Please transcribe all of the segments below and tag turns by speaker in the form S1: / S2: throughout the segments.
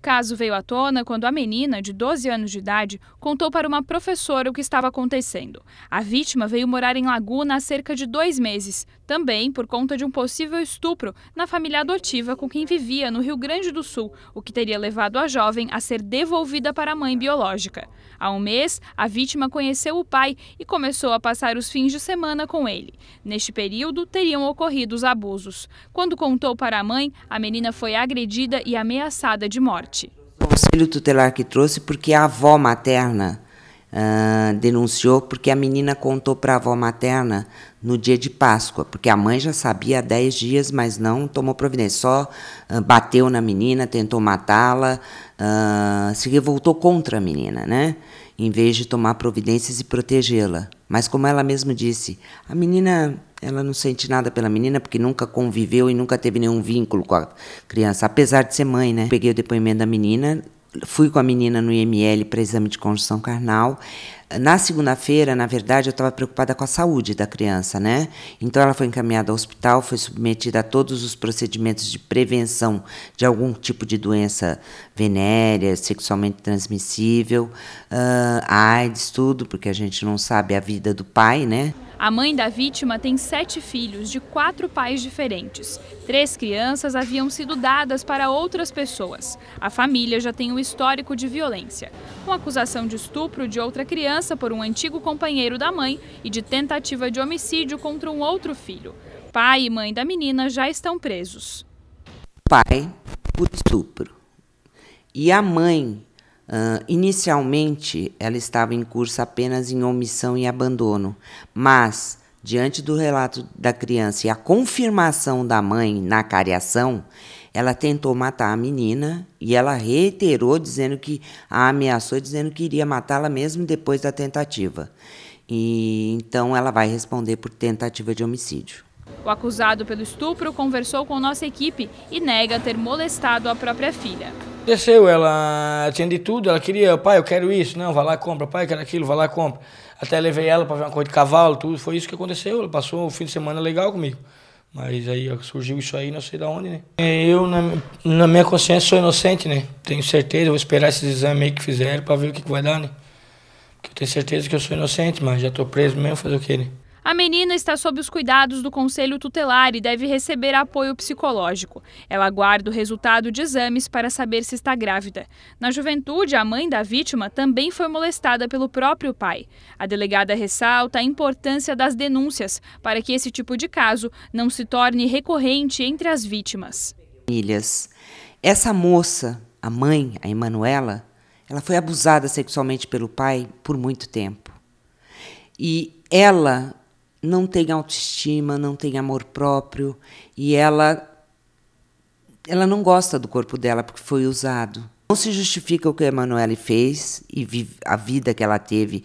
S1: caso veio à tona quando a menina, de 12 anos de idade, contou para uma professora o que estava acontecendo. A vítima veio morar em Laguna há cerca de dois meses, também por conta de um possível estupro na família adotiva com quem vivia no Rio Grande do Sul, o que teria levado a jovem a ser devolvida para a mãe biológica. Há um mês, a vítima conheceu o pai e começou a passar os fins de semana com ele. Neste período, teriam ocorrido os abusos. Quando contou para a mãe, a menina foi agredida e ameaçada de morte.
S2: O conselho tutelar que trouxe porque a avó materna uh, denunciou, porque a menina contou para a avó materna no dia de Páscoa, porque a mãe já sabia há 10 dias, mas não tomou providência, só uh, bateu na menina, tentou matá-la, uh, se revoltou contra a menina, né? em vez de tomar providências e protegê-la. Mas como ela mesma disse, a menina ela não sente nada pela menina porque nunca conviveu e nunca teve nenhum vínculo com a criança, apesar de ser mãe, né? Peguei o depoimento da menina, fui com a menina no IML para exame de conjunção carnal. Na segunda-feira, na verdade, eu estava preocupada com a saúde da criança, né? Então ela foi encaminhada ao hospital, foi submetida a todos os procedimentos de prevenção de algum tipo de doença venérea, sexualmente transmissível, uh, AIDS, tudo, porque a gente não sabe a vida do pai, né?
S1: A mãe da vítima tem sete filhos de quatro pais diferentes. Três crianças haviam sido dadas para outras pessoas. A família já tem um histórico de violência, com acusação de estupro de outra criança por um antigo companheiro da mãe e de tentativa de homicídio contra um outro filho. Pai e mãe da menina já estão presos.
S2: Pai por estupro e a mãe Uh, inicialmente, ela estava em curso apenas em omissão e abandono, mas, diante do relato da criança e a confirmação da mãe na cariação, ela tentou matar a menina e ela reiterou, dizendo que a ameaçou, dizendo que iria matá-la mesmo depois da tentativa. E então ela vai responder por tentativa de homicídio.
S1: O acusado pelo estupro conversou com nossa equipe e nega ter molestado a própria filha.
S3: Desceu, ela tinha de tudo, ela queria, pai, eu quero isso, não, vai lá compra, pai, eu quero aquilo, vai lá compra. Até levei ela para ver uma coisa de cavalo, tudo, foi isso que aconteceu, ela passou o fim de semana legal comigo. Mas aí surgiu isso aí, não sei de onde, né? Eu, na, na, minha consciência, sou inocente, né? Tenho certeza, vou esperar esses exames aí que fizeram para ver o que, que vai dar, né? Porque eu tenho certeza que eu sou inocente, mas já tô preso mesmo, fazer o quê, né?
S1: A menina está sob os cuidados do conselho tutelar e deve receber apoio psicológico. Ela aguarda o resultado de exames para saber se está grávida. Na juventude, a mãe da vítima também foi molestada pelo próprio pai. A delegada ressalta a importância das denúncias para que esse tipo de caso não se torne recorrente entre as vítimas.
S2: Milhas, essa moça, a mãe, a Emanuela, ela foi abusada sexualmente pelo pai por muito tempo. E ela não tem autoestima, não tem amor próprio e ela ela não gosta do corpo dela porque foi usado. Não se justifica o que a Emanuele fez e a vida que ela teve,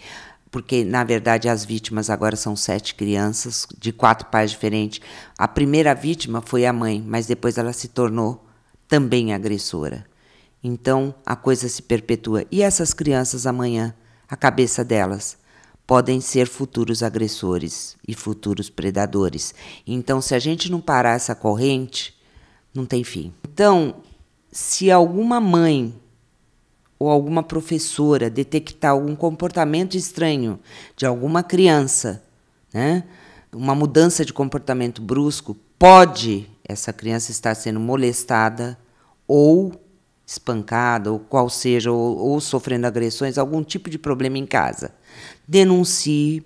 S2: porque na verdade as vítimas agora são sete crianças de quatro pais diferentes. A primeira vítima foi a mãe, mas depois ela se tornou também agressora. Então a coisa se perpetua. E essas crianças amanhã, a cabeça delas podem ser futuros agressores e futuros predadores. Então, se a gente não parar essa corrente, não tem fim. Então, se alguma mãe ou alguma professora detectar algum comportamento estranho de alguma criança, né? uma mudança de comportamento brusco, pode essa criança estar sendo molestada ou espancada, ou qual seja, ou, ou sofrendo agressões, algum tipo de problema em casa denuncie